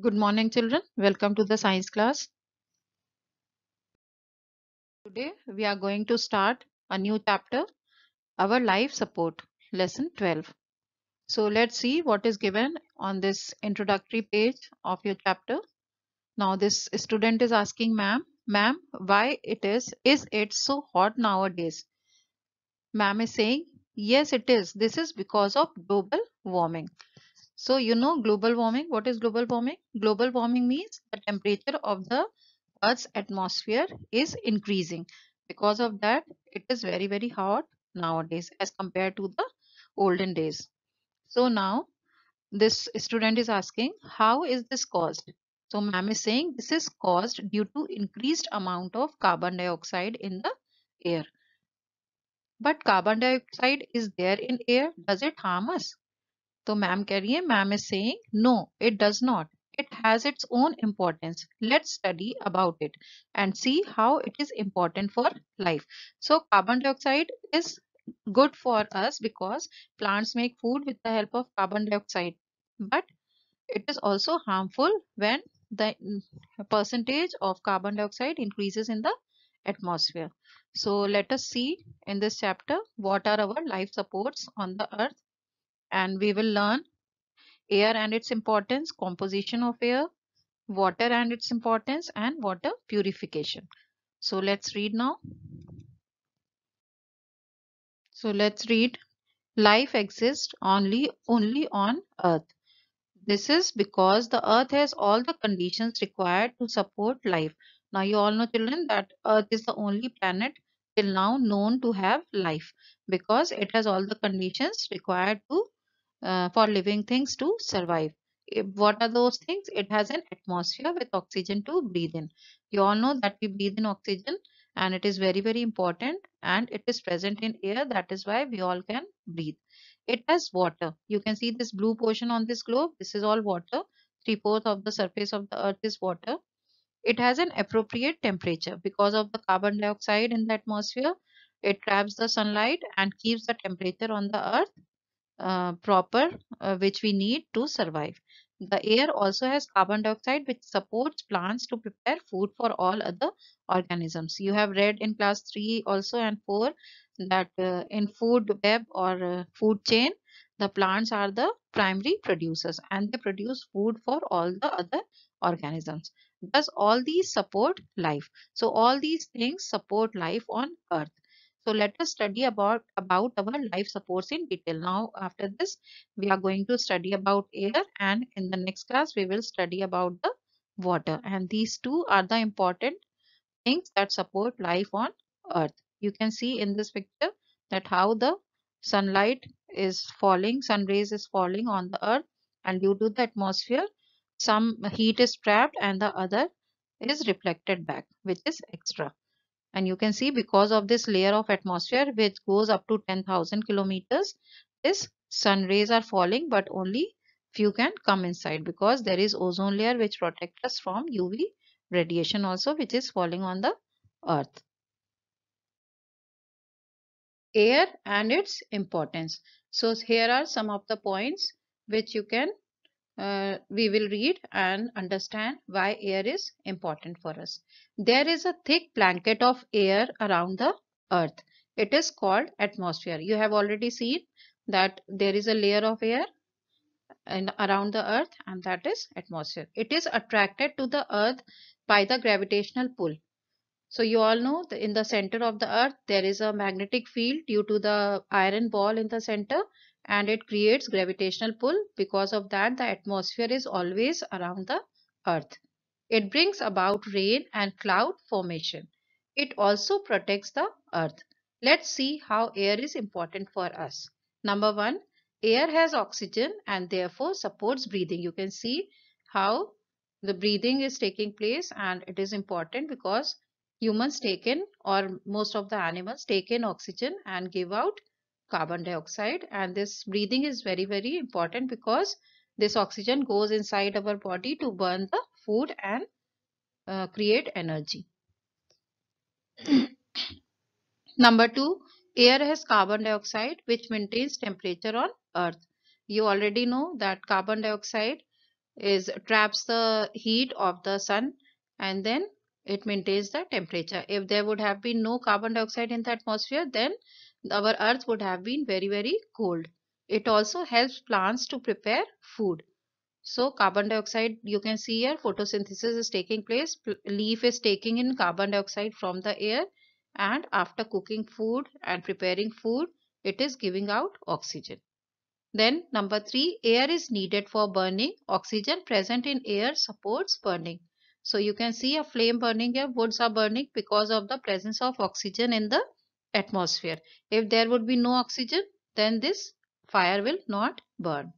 Good morning children. Welcome to the science class. Today we are going to start a new chapter, our life support, lesson 12. So let's see what is given on this introductory page of your chapter. Now this student is asking ma'am, ma'am why it is, is it so hot nowadays? Ma'am is saying yes it is. This is because of global warming. So you know global warming. What is global warming? Global warming means the temperature of the Earth's atmosphere is increasing. Because of that, it is very very hot nowadays as compared to the olden days. So now this student is asking how is this caused? So ma'am is saying this is caused due to increased amount of carbon dioxide in the air. But carbon dioxide is there in air. Does it harm us? तो ma'am कह रही is saying, no, it does not. it has its own importance let's study about it and see how it is important for life so carbon dioxide is good for us because plants make food with the help of carbon dioxide but it is also harmful when the percentage of carbon dioxide increases in the atmosphere so let us see in this chapter what are our life supports on the earth and we will learn air and its importance, composition of air, water and its importance and water purification. So let's read now. So let's read. Life exists only, only on earth. This is because the earth has all the conditions required to support life. Now you all know children that earth is the only planet till now known to have life because it has all the conditions required to uh, for living things to survive. what are those things? It has an atmosphere with oxygen to breathe in. You all know that we breathe in oxygen and it is very very important and it is present in air that is why we all can breathe. It has water. You can see this blue portion on this globe. This is all water. Three-fourths of the surface of the earth is water. It has an appropriate temperature because of the carbon dioxide in the atmosphere. It traps the sunlight and keeps the temperature on the earth uh, proper uh, which we need to survive. The air also has carbon dioxide which supports plants to prepare food for all other organisms. You have read in class 3 also and 4 that uh, in food web or uh, food chain the plants are the primary producers and they produce food for all the other organisms. Thus all these support life. So all these things support life on earth. So let us study about, about our life supports in detail. Now after this, we are going to study about air and in the next class, we will study about the water. And these two are the important things that support life on earth. You can see in this picture that how the sunlight is falling, sun rays is falling on the earth and due to the atmosphere, some heat is trapped and the other is reflected back, which is extra. And you can see because of this layer of atmosphere which goes up to 10,000 kilometers, this sun rays are falling but only few can come inside because there is ozone layer which protects us from UV radiation also which is falling on the earth. Air and its importance. So here are some of the points which you can uh, we will read and understand why air is important for us there is a thick blanket of air around the earth. It is called atmosphere. You have already seen that there is a layer of air around the earth and that is atmosphere. It is attracted to the earth by the gravitational pull. So you all know that in the center of the earth there is a magnetic field due to the iron ball in the center and it creates gravitational pull. Because of that the atmosphere is always around the earth. It brings about rain and cloud formation. It also protects the earth. Let's see how air is important for us. Number one, air has oxygen and therefore supports breathing. You can see how the breathing is taking place and it is important because humans take in or most of the animals take in oxygen and give out carbon dioxide and this breathing is very very important because this oxygen goes inside our body to burn the food and uh, create energy. Number two, air has carbon dioxide which maintains temperature on earth. You already know that carbon dioxide is traps the heat of the sun and then it maintains the temperature. If there would have been no carbon dioxide in the atmosphere then our earth would have been very very cold. It also helps plants to prepare food. So carbon dioxide, you can see here photosynthesis is taking place. Leaf is taking in carbon dioxide from the air and after cooking food and preparing food, it is giving out oxygen. Then number three, air is needed for burning. Oxygen present in air supports burning. So you can see a flame burning here, woods are burning because of the presence of oxygen in the atmosphere. If there would be no oxygen, then this fire will not burn.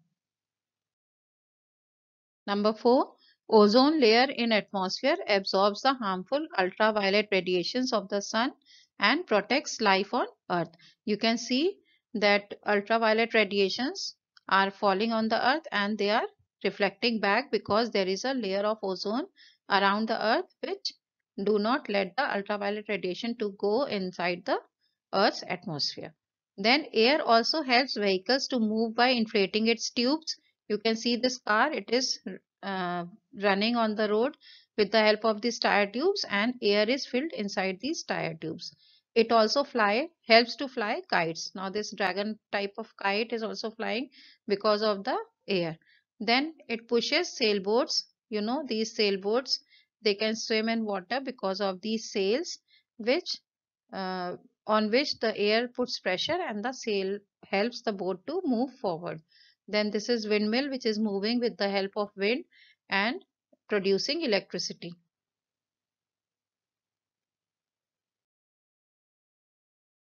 Number four, ozone layer in atmosphere absorbs the harmful ultraviolet radiations of the sun and protects life on earth. You can see that ultraviolet radiations are falling on the earth and they are reflecting back because there is a layer of ozone around the earth which do not let the ultraviolet radiation to go inside the earth's atmosphere. Then air also helps vehicles to move by inflating its tubes you can see this car, it is uh, running on the road with the help of these tire tubes and air is filled inside these tire tubes. It also fly helps to fly kites. Now this dragon type of kite is also flying because of the air. Then it pushes sailboats. You know these sailboats they can swim in water because of these sails which uh, on which the air puts pressure and the sail helps the boat to move forward. Then this is windmill which is moving with the help of wind and producing electricity.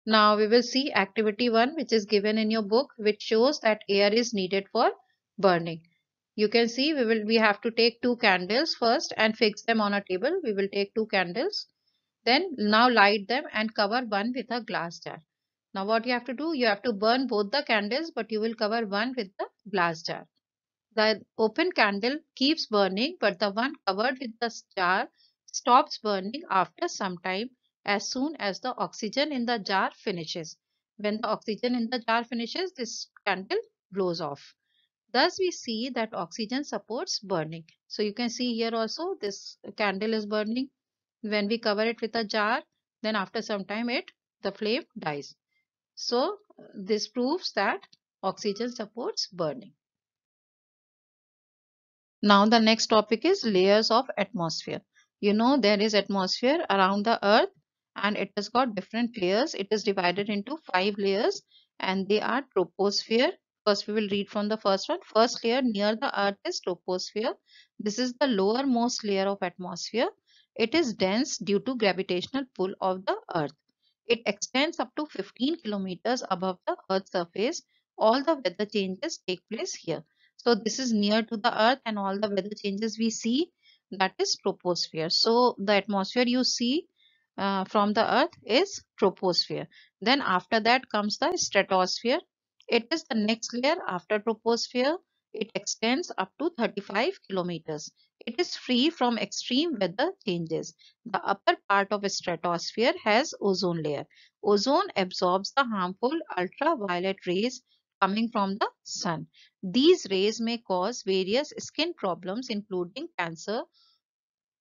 Now we will see activity 1 which is given in your book which shows that air is needed for burning. You can see we will we have to take two candles first and fix them on a table. We will take two candles. Then now light them and cover one with a glass jar. Now what you have to do, you have to burn both the candles but you will cover one with the glass jar. The open candle keeps burning but the one covered with the jar stops burning after some time as soon as the oxygen in the jar finishes. When the oxygen in the jar finishes, this candle blows off. Thus we see that oxygen supports burning. So you can see here also this candle is burning. When we cover it with a jar, then after some time it the flame dies. So this proves that oxygen supports burning. Now the next topic is layers of atmosphere. You know there is atmosphere around the earth and it has got different layers. It is divided into five layers and they are troposphere. First we will read from the first one. First layer near the earth is troposphere. This is the lowermost layer of atmosphere. It is dense due to gravitational pull of the earth. It extends up to 15 kilometers above the Earth's surface. All the weather changes take place here. So this is near to the Earth and all the weather changes we see that is troposphere. So the atmosphere you see uh, from the Earth is troposphere. Then after that comes the stratosphere. It is the next layer after troposphere it extends up to 35 kilometers. It is free from extreme weather changes. The upper part of stratosphere has ozone layer. Ozone absorbs the harmful ultraviolet rays coming from the sun. These rays may cause various skin problems including cancer.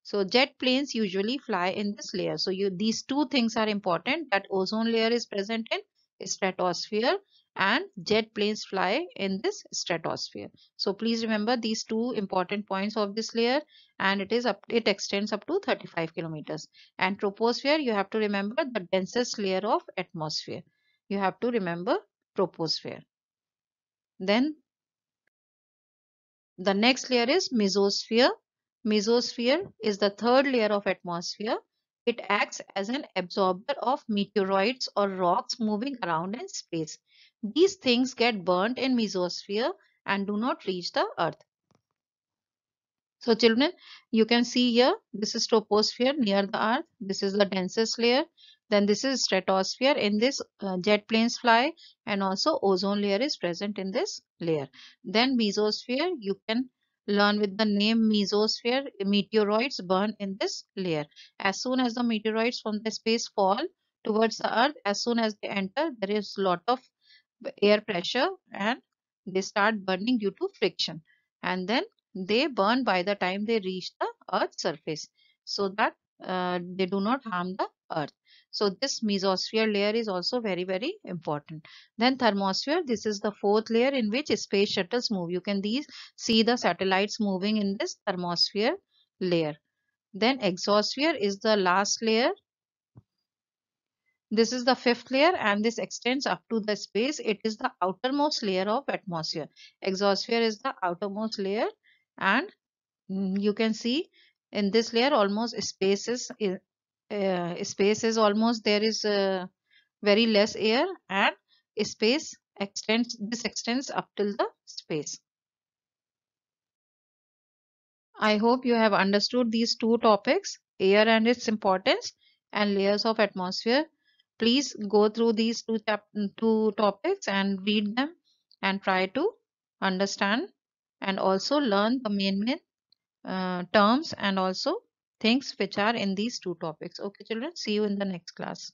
So jet planes usually fly in this layer. So you, these two things are important that ozone layer is present in stratosphere and jet planes fly in this stratosphere. So please remember these two important points of this layer and it is up it extends up to 35 kilometers. And troposphere you have to remember the densest layer of atmosphere. You have to remember troposphere. Then the next layer is mesosphere. Mesosphere is the third layer of atmosphere it acts as an absorber of meteoroids or rocks moving around in space. These things get burnt in mesosphere and do not reach the earth. So children, you can see here, this is troposphere near the earth. This is the densest layer. Then this is stratosphere. In this uh, jet planes fly and also ozone layer is present in this layer. Then mesosphere, you can learn with the name mesosphere, meteoroids burn in this layer. As soon as the meteoroids from the space fall towards the earth, as soon as they enter, there is lot of air pressure and they start burning due to friction. And then they burn by the time they reach the earth surface so that uh, they do not harm the earth. So this mesosphere layer is also very very important. Then thermosphere this is the fourth layer in which space shuttles move. You can these see the satellites moving in this thermosphere layer. Then exosphere is the last layer. This is the fifth layer and this extends up to the space. It is the outermost layer of atmosphere. Exosphere is the outermost layer and mm, you can see in this layer almost space is uh, space is almost there is uh, very less air and space extends this extends up till the space i hope you have understood these two topics air and its importance and layers of atmosphere please go through these two two topics and read them and try to understand and also learn the main main uh, terms and also things which are in these two topics. Okay, children, see you in the next class.